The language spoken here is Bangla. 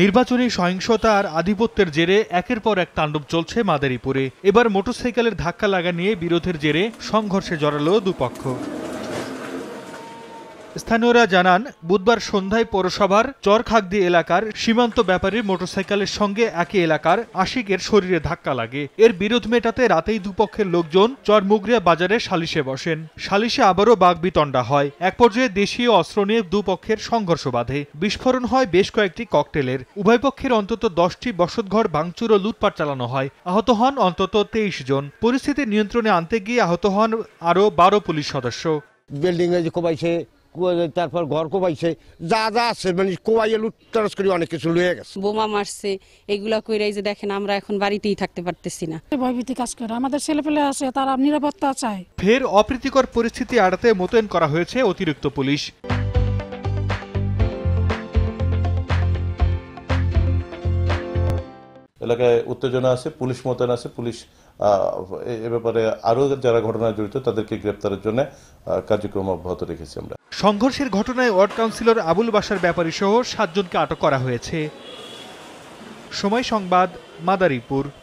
নির্বাচনী সহিংসতা আর আধিপত্যের জেরে একের পর এক তাণ্ডব চলছে মাদারীপুরে এবার মোটরসাইকেলের ধাক্কা লাগা নিয়ে বিরোধের জেরে সংঘর্ষে জড়ালো দুপক্ষ স্থানীয়রা জানান বুধবার সন্ধ্যায় পৌরসভার চরখাগদি এলাকার সীমান্ত ব্যাপারীর মোটরসাইকেলের সঙ্গে একই এলাকার আশিকের শরীরে ধাক্কা লাগে এর বিরোধ মেটাতে রাতেই দুপক্ষের লোকজন চরমুগরিয়া বাজারে সালিশে বসেন সালিশে আবারও বিতণ্ডা হয় এক পর্যায়ে দেশীয় অস্ত্র নিয়ে দুপক্ষের সংঘর্ষ বাধে বিস্ফোরণ হয় বেশ কয়েকটি ককটেলের উভয় পক্ষের অন্তত দশটি বসতঘর ভাঙচুর ও লুটপাট চালানো হয় আহত হন অন্তত তেইশ জন পরিস্থিতি নিয়ন্ত্রণে আনতে গিয়ে আহত হন আরও বারো পুলিশ সদস্য তারপর ঘর কোবাইছে যা যা আছে মানে কোবাইয়ে লুটতারস করে অনেক কিছু লয়ে গেছে বোমা মারছে এগুলা কইরাই যে দেখেন আমরা এখন বাড়িতেই থাকতে পারতেছি না ভয়ভীতি কাজ করে আমাদের ছেলেপেলে আছে তারা নিরাপত্তা চায় ফের অপ্রীতিকর পরিস্থিতি আড়াতে মোতায়েন করা হয়েছে অতিরিক্ত পুলিশ এলাকায় উত্তেজনা আছে পুলিশ মোতায়েন আছে পুলিশ এ ব্যাপারে আরও যারা ঘটনায় জড়িত তাদেরকে গ্রেপ্তারের জন্য কার্যক্রম অব্যাহত রেখেছি আমরা সংঘর্ষের ঘটনায় ওয়ার্ড কাউন্সিলর আবুল বাসার ব্যাপারী সহ সাতজনকে আটক করা হয়েছে সময় সংবাদ মাদারীপুর